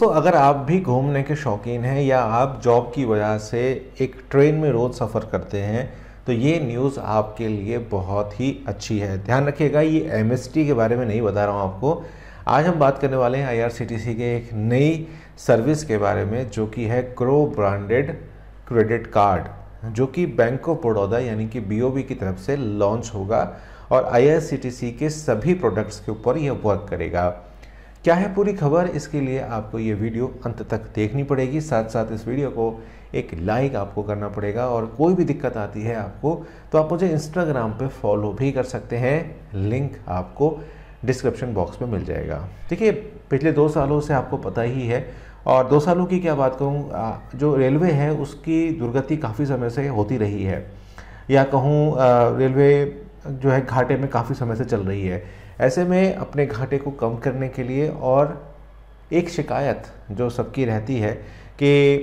दोस्तों अगर आप भी घूमने के शौकीन हैं या आप जॉब की वजह से एक ट्रेन में रोज़ सफ़र करते हैं तो ये न्यूज़ आपके लिए बहुत ही अच्छी है ध्यान रखिएगा ये एम के बारे में नहीं बता रहा हूँ आपको आज हम बात करने वाले हैं आईआरसीटीसी के एक नई सर्विस के बारे में जो कि है क्रो ब्रांडेड क्रेडिट कार्ड जो कि बैंक ऑफ बड़ौदा यानी कि बी की तरफ से लॉन्च होगा और आई के सभी प्रोडक्ट्स के ऊपर यह वर्क करेगा क्या है पूरी खबर इसके लिए आपको ये वीडियो अंत तक देखनी पड़ेगी साथ साथ इस वीडियो को एक लाइक आपको करना पड़ेगा और कोई भी दिक्कत आती है आपको तो आप मुझे इंस्टाग्राम पे फॉलो भी कर सकते हैं लिंक आपको डिस्क्रिप्शन बॉक्स में मिल जाएगा देखिए पिछले दो सालों से आपको पता ही है और दो सालों की क्या बात कहूँ जो रेलवे है उसकी दुर्गति काफ़ी समय से होती रही है या कहूँ रेलवे जो है घाटे में काफ़ी समय से चल रही है ऐसे में अपने घाटे को कम करने के लिए और एक शिकायत जो सबकी रहती है कि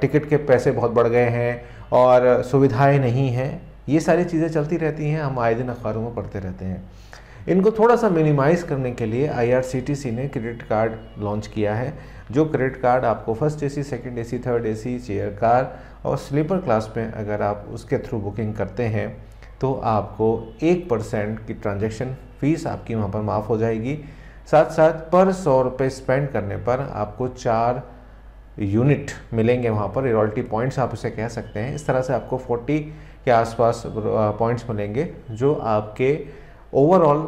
टिकट के पैसे बहुत बढ़ गए हैं और सुविधाएं नहीं हैं ये सारी चीज़ें चलती रहती हैं हम आए दिन अखबारों में पढ़ते रहते हैं इनको थोड़ा सा मिनिमाइज़ करने के लिए आईआरसीटीसी ने क्रेडिट कार्ड लॉन्च किया है जो क्रेडिट कार्ड आपको first AC A C third AC chair car और स्लीपर क्लास में अगर आप उसके थ्रू बुकिंग करते हैं तो आपको एक परसेंट की ट्रांजेक्शन फ़ीस आपकी वहाँ पर माफ़ हो जाएगी साथ साथ पर सौ रुपये स्पेंड करने पर आपको चार यूनिट मिलेंगे वहाँ पर रॉयल्टी पॉइंट्स आप उसे कह सकते हैं इस तरह से आपको 40 के आसपास पॉइंट्स मिलेंगे जो आपके ओवरऑल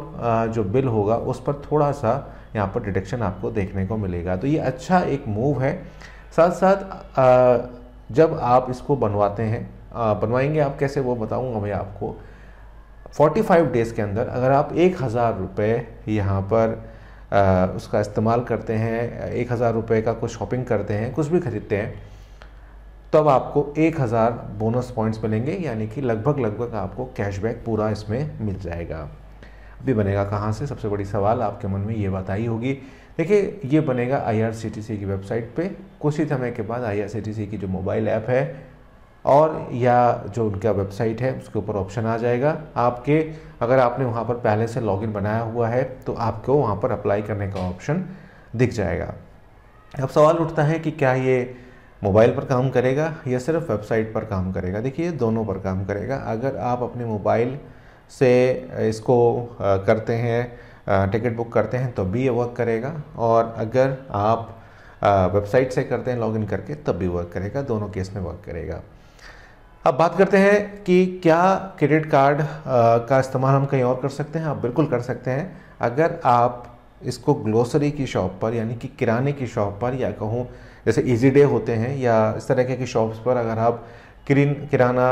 जो बिल होगा उस पर थोड़ा सा यहाँ पर डिडक्शन आपको देखने को मिलेगा तो ये अच्छा एक मूव है साथ साथ जब आप इसको बनवाते हैं बनवाएंगे आप कैसे वो बताऊंगा मैं आपको 45 डेज़ के अंदर अगर आप एक हज़ार रुपये यहाँ पर आ, उसका इस्तेमाल करते हैं एक हज़ार रुपये का कुछ शॉपिंग करते हैं कुछ भी ख़रीदते हैं तब आपको एक हज़ार बोनस पॉइंट्स मिलेंगे यानी कि लगभग लगभग आपको कैशबैक पूरा इसमें मिल जाएगा अभी बनेगा कहाँ से सबसे बड़ी सवाल आपके मन में ये बात आई होगी देखिए ये बनेगा आई की वेबसाइट पे कुछ ही समय के बाद आई की जो मोबाइल ऐप है और या जो उनका वेबसाइट है उसके ऊपर ऑप्शन आ जाएगा आपके अगर आपने वहाँ पर पहले से लॉगिन बनाया हुआ है तो आपको वहाँ पर अप्लाई करने का ऑप्शन दिख जाएगा अब सवाल उठता है कि क्या ये मोबाइल पर काम करेगा या सिर्फ वेबसाइट पर काम करेगा देखिए दोनों पर काम करेगा अगर आप अपने मोबाइल से इसको करते हैं टिकट बुक करते हैं तो भी ये वर्क करेगा और अगर आप वेबसाइट से करते हैं लॉगिन करके तब भी वर्क करेगा दोनों केस में वर्क करेगा अब बात करते हैं कि क्या क्रेडिट कार्ड का इस्तेमाल हम कहीं और कर सकते हैं आप हाँ, बिल्कुल कर सकते हैं अगर आप इसको ग्लोसरी की शॉप पर यानी कि किराने की शॉप पर या कहूँ जैसे इजी डे होते हैं या इस तरह के, शॉप्स पर अगर आप किरिन किराना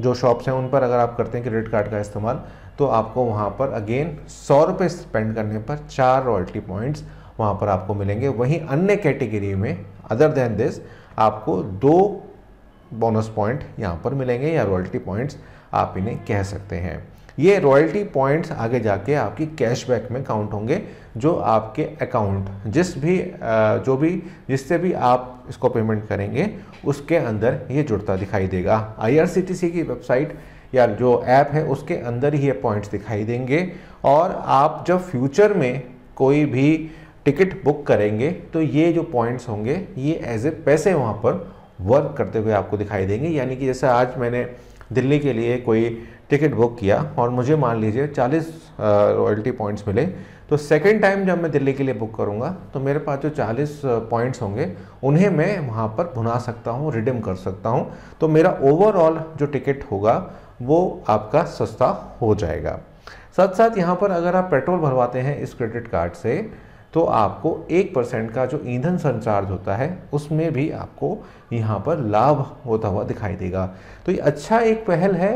जो शॉप्स हैं उन पर अगर आप करते हैं क्रेडिट कार्ड का इस्तेमाल तो आपको वहाँ पर अगेन सौ रुपये स्पेंड करने पर चार रॉयल्टी पॉइंट्स वहाँ पर आपको मिलेंगे वहीं अन्य कैटेगरी में अदर देन दिस आपको दो बोनस पॉइंट यहाँ पर मिलेंगे या रॉयल्टी पॉइंट्स आप इन्हें कह सकते हैं ये रॉयल्टी पॉइंट्स आगे जाके आपकी कैशबैक में काउंट होंगे जो आपके अकाउंट जिस भी जो भी जिससे भी आप इसको पेमेंट करेंगे उसके अंदर ये जुड़ता दिखाई देगा आई की वेबसाइट या जो ऐप है उसके अंदर ही ये पॉइंट्स दिखाई देंगे और आप जब फ्यूचर में कोई भी टिकट बुक करेंगे तो ये जो पॉइंट्स होंगे ये एज ए पैसे वहाँ पर वर्क करते हुए आपको दिखाई देंगे यानी कि जैसे आज मैंने दिल्ली के लिए कोई टिकट बुक किया और मुझे मान लीजिए 40 रॉयल्टी पॉइंट्स मिले तो सेकेंड टाइम जब मैं दिल्ली के लिए बुक करूँगा तो मेरे पास जो 40 पॉइंट्स होंगे उन्हें मैं वहाँ पर भुना सकता हूँ रिडीम कर सकता हूँ तो मेरा ओवरऑल जो टिकट होगा वो आपका सस्ता हो जाएगा साथ साथ यहाँ पर अगर आप पेट्रोल भरवाते हैं इस क्रेडिट कार्ड से तो आपको एक परसेंट का जो ईंधन संचार्ज होता है उसमें भी आपको यहाँ पर लाभ होता हुआ दिखाई देगा तो ये अच्छा एक पहल है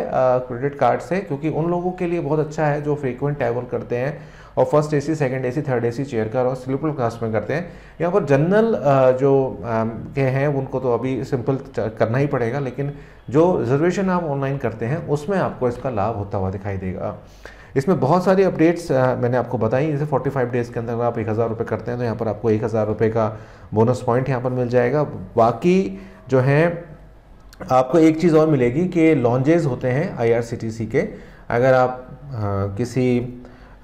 क्रेडिट कार्ड से क्योंकि उन लोगों के लिए बहुत अच्छा है जो फ्रीक्वेंट ट्रैवल करते हैं और first AC second AC third AC chair car और स्लीपर क्लास में करते हैं यहाँ पर जनरल जो के हैं उनको तो अभी सिंपल करना ही पड़ेगा लेकिन जो रिजर्वेशन आप ऑनलाइन करते हैं उसमें आपको इसका लाभ होता हुआ दिखाई देगा इसमें बहुत सारी अपडेट्स मैंने आपको बताई जैसे 45 डेज़ के अंदर आप एक हज़ार रुपये करते हैं तो यहाँ पर आपको एक हज़ार रुपये का बोनस पॉइंट यहाँ पर मिल जाएगा बाकी जो है आपको एक चीज़ और मिलेगी कि लॉन्जेज होते हैं आईआरसीटीसी के अगर आप आ, किसी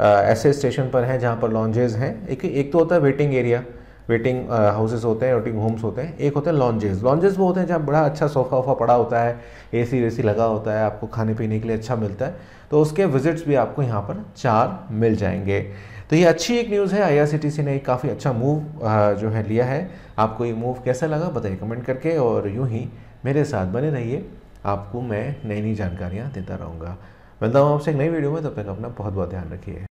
ऐसे स्टेशन पर हैं जहाँ पर लॉन्जेज हैं एक एक तो होता है वेटिंग एरिया वेटिंग हाउसेस होते हैं वेटिंग होम्स होते हैं एक होते हैं लॉन्जेज लॉन्जेस वो होते हैं जहाँ बड़ा अच्छा सोफ़ा वोफा पड़ा होता है ए सी लगा होता है आपको खाने पीने के लिए अच्छा मिलता है तो उसके विजिट्स भी आपको यहाँ पर चार मिल जाएंगे तो ये अच्छी एक न्यूज़ है आई ने काफ़ी अच्छा मूव जो है लिया है आपको ये मूव कैसा लगा बताइए कमेंट करके और यूँ ही मेरे साथ बने रहिए आपको मैं नई नई जानकारियाँ देता रहूँगा मिलता हूँ आपसे एक नई वीडियो में तब तक अपना बहुत बहुत ध्यान रखिए